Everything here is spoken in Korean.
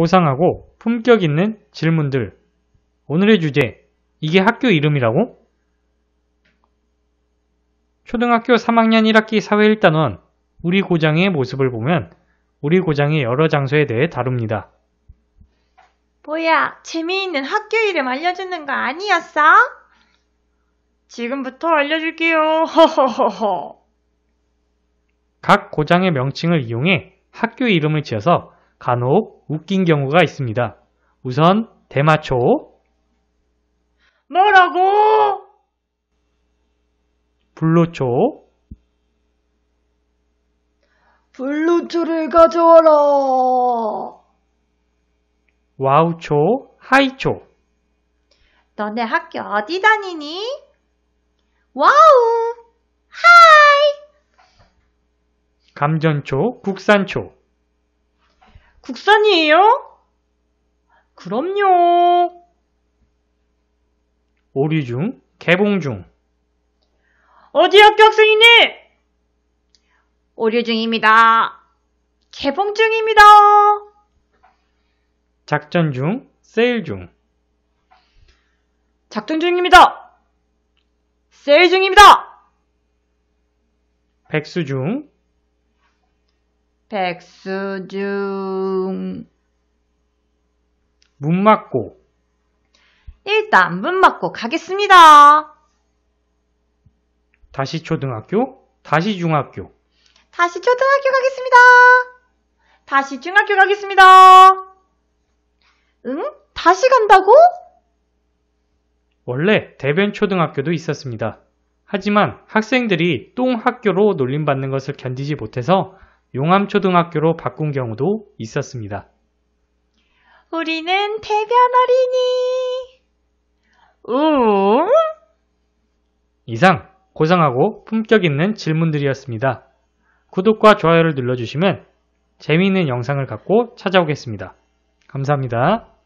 고상하고 품격 있는 질문들. 오늘의 주제, 이게 학교 이름이라고? 초등학교 3학년 1학기 사회 1단원, 우리 고장의 모습을 보면 우리 고장의 여러 장소에 대해 다룹니다. 뭐야, 재미있는 학교 이름 알려주는 거 아니었어? 지금부터 알려줄게요. 허허허허. 각 고장의 명칭을 이용해 학교 이름을 지어서 간혹 웃긴 경우가 있습니다. 우선 대마초 뭐라고? 불로초 블루초를 가져와라. 와우초, 하이초, 너네 학교 어디 다니니? 와우! 하이! 감전초, 국산초, 국산이에요? 그럼요. 오류 중, 개봉 중. 어디 학교 학생이니? 오류 중입니다. 개봉 중입니다. 작전 중, 세일 중. 작전 중입니다. 세일 중입니다. 백수 중, 백수중 문맞고 일단 문맞고 가겠습니다. 다시 초등학교, 다시 중학교. 다시 초등학교 가겠습니다. 다시 중학교 가겠습니다. 응? 다시 간다고? 원래 대변 초등학교도 있었습니다. 하지만 학생들이 똥 학교로 놀림받는 것을 견디지 못해서 용암초등학교로 바꾼 경우도 있었습니다. 우리는 대변 어린이! 우 음? 이상 고상하고 품격 있는 질문들이었습니다. 구독과 좋아요를 눌러주시면 재미있는 영상을 갖고 찾아오겠습니다. 감사합니다.